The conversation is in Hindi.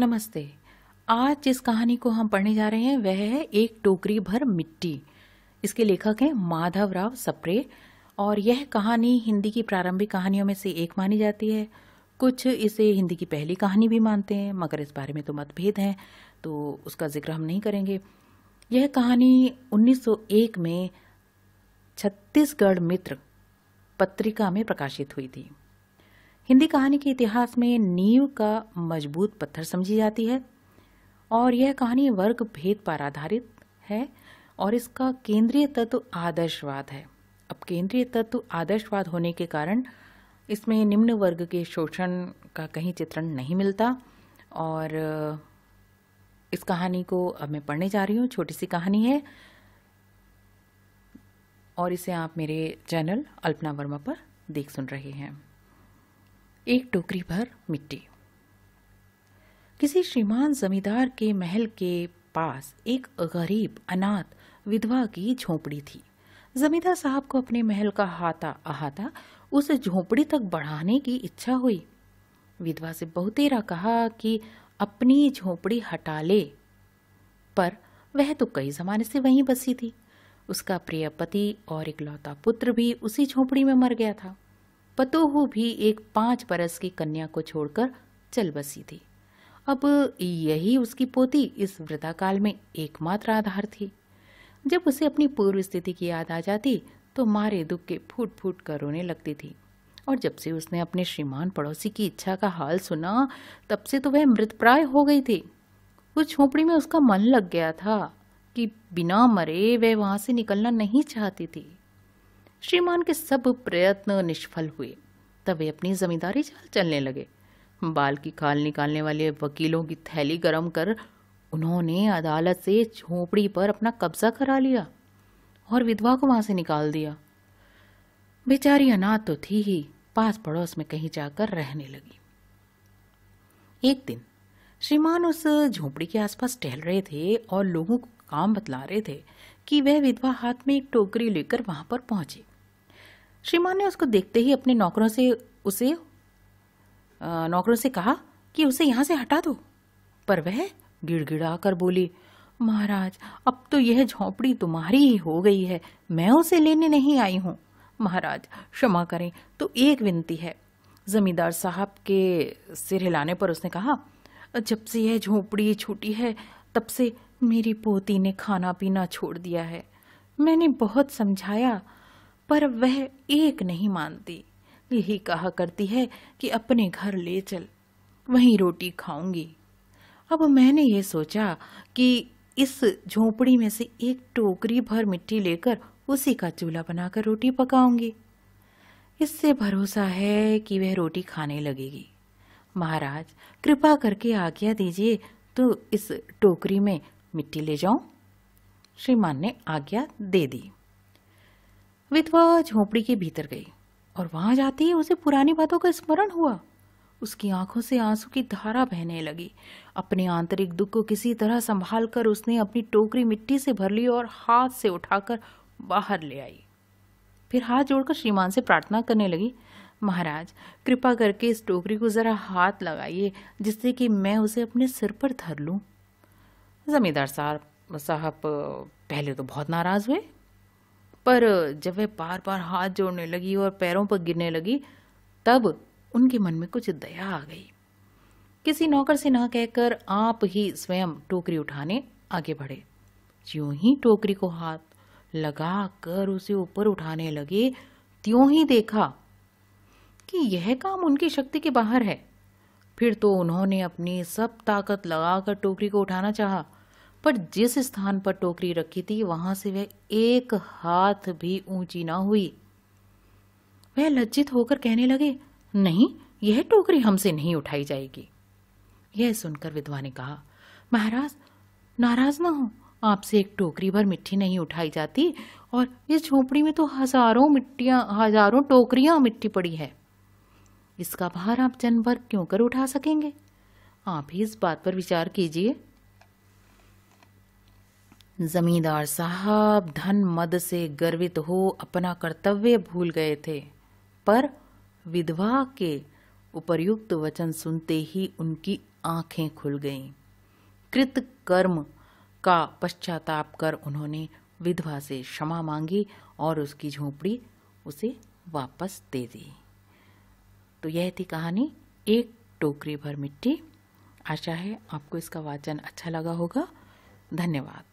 नमस्ते आज जिस कहानी को हम पढ़ने जा रहे हैं वह है एक टोकरी भर मिट्टी इसके लेखक हैं माधव राव सप्रे और यह कहानी हिंदी की प्रारंभिक कहानियों में से एक मानी जाती है कुछ इसे हिंदी की पहली कहानी भी मानते हैं मगर इस बारे में तो मतभेद हैं तो उसका जिक्र हम नहीं करेंगे यह कहानी 1901 में छत्तीसगढ़ मित्र पत्रिका में प्रकाशित हुई थी हिंदी कहानी के इतिहास में नींव का मजबूत पत्थर समझी जाती है और यह कहानी वर्ग भेद पर आधारित है और इसका केंद्रीय तत्व आदर्शवाद है अब केंद्रीय तत्व आदर्शवाद होने के कारण इसमें निम्न वर्ग के शोषण का कहीं चित्रण नहीं मिलता और इस कहानी को अब मैं पढ़ने जा रही हूँ छोटी सी कहानी है और इसे आप मेरे चैनल अल्पना वर्मा पर देख सुन रहे हैं एक टोकरी भर मिट्टी किसी श्रीमान जमींदार के महल के पास एक गरीब अनाथ विधवा की झोपड़ी थी जमींदार साहब को अपने महल का हाथा अहाता उस झोपड़ी तक बढ़ाने की इच्छा हुई विधवा से बहुतेरा कहा कि अपनी झोपड़ी हटा ले पर वह तो कई जमाने से वहीं बसी थी उसका प्रिय पति और इकलौता पुत्र भी उसी झोपड़ी में मर गया था पतोहू भी एक पाँच बरस की कन्या को छोड़कर चल बसी थी अब यही उसकी पोती इस वृद्धाकाल में एकमात्र आधार थी जब उसे अपनी पूर्व स्थिति की याद आ जाती तो मारे दुख के फूट फूट कर रोने लगती थी और जब से उसने अपने श्रीमान पड़ोसी की इच्छा का हाल सुना तब से तो वह मृतप्राय हो गई थी उस झोपड़ी में उसका मन लग गया था कि बिना मरे वह वहाँ से निकलना नहीं चाहती थी श्रीमान के सब प्रयत्न निष्फल हुए तब वे अपनी जमींदारी चाल चलने लगे बाल की खाल निकालने वाले वकीलों की थैली गर्म कर उन्होंने अदालत से झोपड़ी पर अपना कब्जा करा लिया और विधवा को वहां से निकाल दिया बेचारी अनाथ तो थी ही पास पड़ोस में कहीं जाकर रहने लगी एक दिन श्रीमान उस झोपड़ी के आसपास टहल रहे थे और लोगों को काम बतला रहे थे कि वह विधवा हाथ में एक टोकरी लेकर वहां पर पहुंची श्रीमान ने उसको देखते ही अपने नौकरों से उसे नौकरों से कहा कि उसे यहां से हटा दो पर वह गिड़गिड़ा कर बोली महाराज अब तो यह झोंपड़ी तुम्हारी ही हो गई है मैं उसे लेने नहीं आई हूं महाराज क्षमा करें तो एक विनती है जमींदार साहब के सिर हिलाने पर उसने कहा जब से यह झोपड़ी छूटी है तब से मेरी पोती ने खाना पीना छोड़ दिया है मैंने बहुत समझाया पर वह एक नहीं मानती यही कहा करती है कि अपने घर ले चल वहीं रोटी खाऊंगी अब मैंने ये सोचा कि इस झोपड़ी में से एक टोकरी भर मिट्टी लेकर उसी का चूल्हा बनाकर रोटी पकाऊंगी इससे भरोसा है कि वह रोटी खाने लगेगी महाराज कृपा करके आज्ञा दीजिए तो इस टोकरी में मिट्टी ले जाऊं श्रीमान ने आज्ञा दे दी विधवा तो झोपड़ी के भीतर गई और वहां जाते ही उसे पुरानी बातों का स्मरण हुआ उसकी आंखों से आंसू की धारा बहने लगी अपने आंतरिक दुख को किसी तरह संभाल कर उसने अपनी टोकरी मिट्टी से भर ली और हाथ से उठाकर बाहर ले आई फिर हाथ जोड़कर श्रीमान से प्रार्थना करने लगी महाराज कृपा करके इस टोकरी को ज़रा हाथ लगाइए जिससे कि मैं उसे अपने सिर पर धर लूँ जमींदार साहब साहब पहले तो बहुत नाराज़ हुए पर जब वह बार बार हाथ जोड़ने लगी और पैरों पर गिरने लगी तब उनके मन में कुछ दया आ गई किसी नौकर से ना कहकर आप ही स्वयं टोकरी उठाने आगे बढ़े ज्यों ही टोकरी को हाथ लगा कर उसे ऊपर उठाने लगे त्यों ही देखा कि यह काम उनकी शक्ति के बाहर है फिर तो उन्होंने अपनी सब ताकत लगाकर टोकरी को उठाना चाहा पर जिस स्थान पर टोकरी रखी थी वहां से वह एक हाथ भी ऊंची ना हुई वह लज्जित होकर कहने लगे नहीं यह टोकरी हमसे नहीं उठाई जाएगी यह सुनकर विधवा ने कहा महाराज नाराज ना हो आपसे एक टोकरी भर मिट्टी नहीं उठाई जाती और इस झोपड़ी में तो हजारों मिट्टियां हजारों टोकरियां मिट्टी पड़ी है इसका भार आप जन भर क्यों कर उठा सकेंगे आप ही इस बात पर विचार कीजिए जमींदार साहब धन मद से गर्वित हो अपना कर्तव्य भूल गए थे पर विधवा के उपर्युक्त वचन सुनते ही उनकी आंखें खुल गईं कृत कर्म का पश्चाताप कर उन्होंने विधवा से क्षमा मांगी और उसकी झोपड़ी उसे वापस दे दी तो यह थी कहानी एक टोकरी भर मिट्टी आशा है आपको इसका वाचन अच्छा लगा होगा धन्यवाद